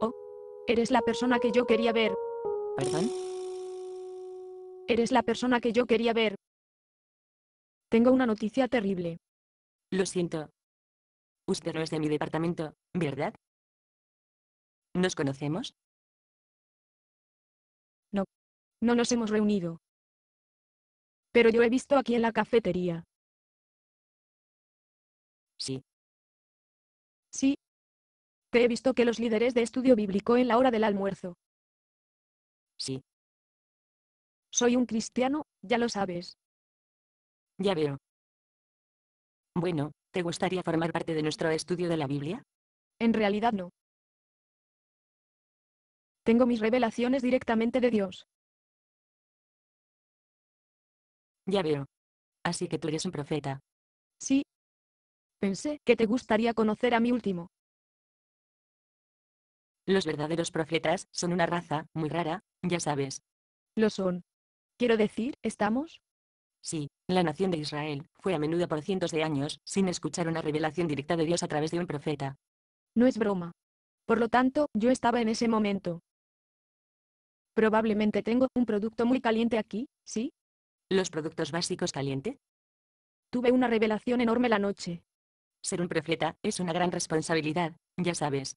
Oh, eres la persona que yo quería ver. ¿Perdón? Eres la persona que yo quería ver. Tengo una noticia terrible. Lo siento. Usted no es de mi departamento, ¿verdad? ¿Nos conocemos? No. No nos hemos reunido. Pero yo he visto aquí en la cafetería. Sí. Sí. Te he visto que los líderes de estudio bíblico en la hora del almuerzo. Sí. Soy un cristiano, ya lo sabes. Ya veo. Bueno, ¿te gustaría formar parte de nuestro estudio de la Biblia? En realidad no. Tengo mis revelaciones directamente de Dios. Ya veo. Así que tú eres un profeta. Sí. Pensé que te gustaría conocer a mi último. Los verdaderos profetas son una raza muy rara, ya sabes. Lo son. Quiero decir, estamos Sí, la nación de Israel, fue a menudo por cientos de años, sin escuchar una revelación directa de Dios a través de un profeta. No es broma. Por lo tanto, yo estaba en ese momento. Probablemente tengo un producto muy caliente aquí, ¿sí? ¿Los productos básicos caliente? Tuve una revelación enorme la noche. Ser un profeta es una gran responsabilidad, ya sabes.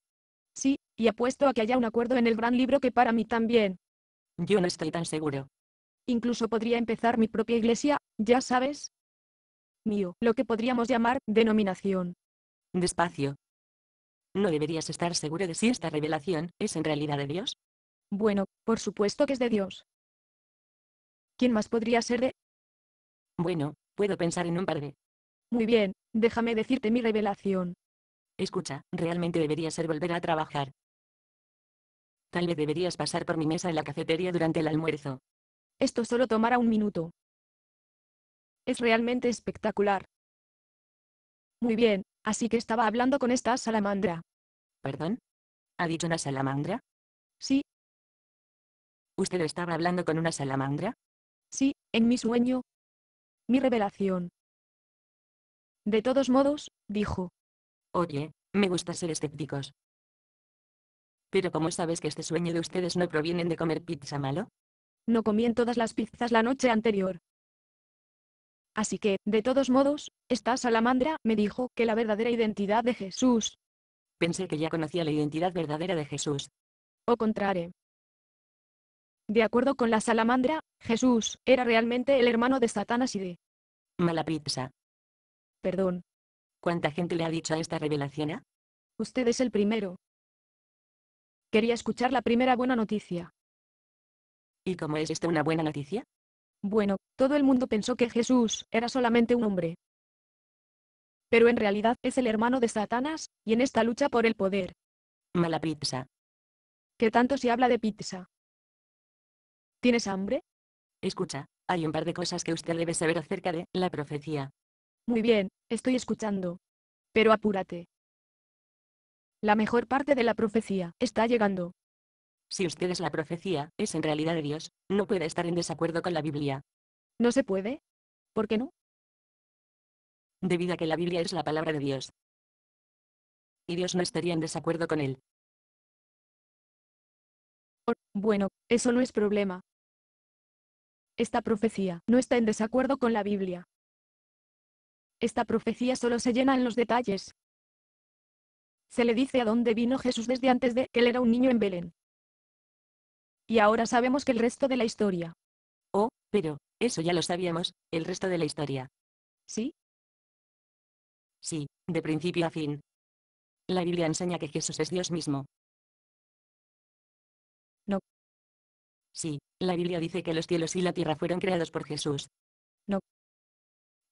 Sí, y apuesto a que haya un acuerdo en el gran libro que para mí también. Yo no estoy tan seguro incluso podría empezar mi propia iglesia, ya sabes. Mío, lo que podríamos llamar denominación. Despacio. ¿No deberías estar seguro de si esta revelación es en realidad de Dios? Bueno, por supuesto que es de Dios. ¿Quién más podría ser de? Bueno, puedo pensar en un par de. Muy bien, déjame decirte mi revelación. Escucha, realmente debería ser volver a trabajar. Tal vez deberías pasar por mi mesa en la cafetería durante el almuerzo. Esto solo tomará un minuto. Es realmente espectacular. Muy bien, así que estaba hablando con esta salamandra. ¿Perdón? ¿Ha dicho una salamandra? Sí. ¿Usted estaba hablando con una salamandra? Sí, en mi sueño. Mi revelación. De todos modos, dijo. Oye, me gusta ser escépticos. Pero ¿cómo sabes que este sueño de ustedes no provienen de comer pizza malo? No comí en todas las pizzas la noche anterior. Así que, de todos modos, esta salamandra me dijo que la verdadera identidad de Jesús. Pensé que ya conocía la identidad verdadera de Jesús. O contrario. De acuerdo con la salamandra, Jesús era realmente el hermano de Satanás y de... Mala pizza. Perdón. ¿Cuánta gente le ha dicho a esta revelación? Eh? Usted es el primero. Quería escuchar la primera buena noticia. ¿Y cómo es esto una buena noticia? Bueno, todo el mundo pensó que Jesús era solamente un hombre. Pero en realidad es el hermano de Satanás, y en esta lucha por el poder. Mala pizza. ¿Qué tanto se habla de pizza? ¿Tienes hambre? Escucha, hay un par de cosas que usted debe saber acerca de la profecía. Muy bien, estoy escuchando. Pero apúrate. La mejor parte de la profecía está llegando. Si usted es la profecía, es en realidad de Dios, no puede estar en desacuerdo con la Biblia. ¿No se puede? ¿Por qué no? Debido a que la Biblia es la palabra de Dios. Y Dios no estaría en desacuerdo con él. Bueno, eso no es problema. Esta profecía no está en desacuerdo con la Biblia. Esta profecía solo se llena en los detalles. Se le dice a dónde vino Jesús desde antes de que él era un niño en Belén. Y ahora sabemos que el resto de la historia. Oh, pero, eso ya lo sabíamos, el resto de la historia. ¿Sí? Sí, de principio a fin. La Biblia enseña que Jesús es Dios mismo. No. Sí, la Biblia dice que los cielos y la tierra fueron creados por Jesús. No.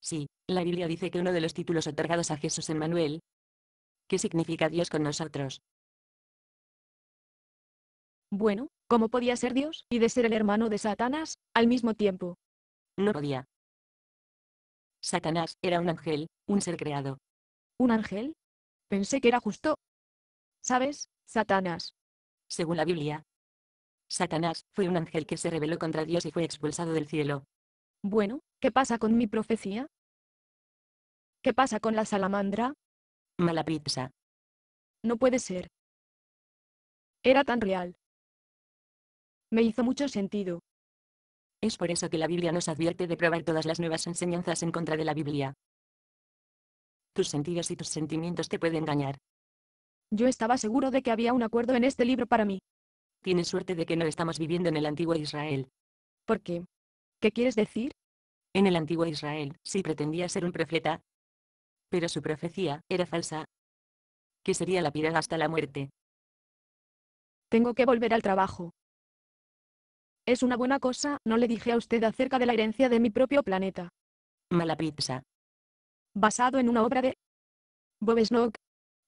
Sí, la Biblia dice que uno de los títulos otorgados a Jesús en Manuel, ¿qué significa Dios con nosotros? Bueno, ¿Cómo podía ser Dios y de ser el hermano de Satanás, al mismo tiempo? No podía. Satanás era un ángel, un ser creado. ¿Un ángel? Pensé que era justo. ¿Sabes, Satanás? Según la Biblia. Satanás fue un ángel que se rebeló contra Dios y fue expulsado del cielo. Bueno, ¿qué pasa con mi profecía? ¿Qué pasa con la salamandra? Mala pizza. No puede ser. Era tan real. Me hizo mucho sentido. Es por eso que la Biblia nos advierte de probar todas las nuevas enseñanzas en contra de la Biblia. Tus sentidos y tus sentimientos te pueden engañar. Yo estaba seguro de que había un acuerdo en este libro para mí. Tienes suerte de que no estamos viviendo en el antiguo Israel. ¿Por qué? ¿Qué quieres decir? En el antiguo Israel, sí pretendía ser un profeta. Pero su profecía era falsa. Que sería la pirada hasta la muerte. Tengo que volver al trabajo. Es una buena cosa, no le dije a usted acerca de la herencia de mi propio planeta. Mala pizza. Basado en una obra de Bob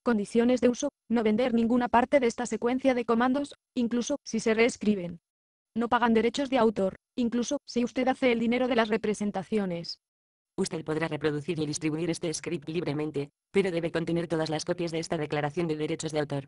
Condiciones de uso, no vender ninguna parte de esta secuencia de comandos, incluso si se reescriben. No pagan derechos de autor, incluso si usted hace el dinero de las representaciones. Usted podrá reproducir y distribuir este script libremente, pero debe contener todas las copias de esta declaración de derechos de autor.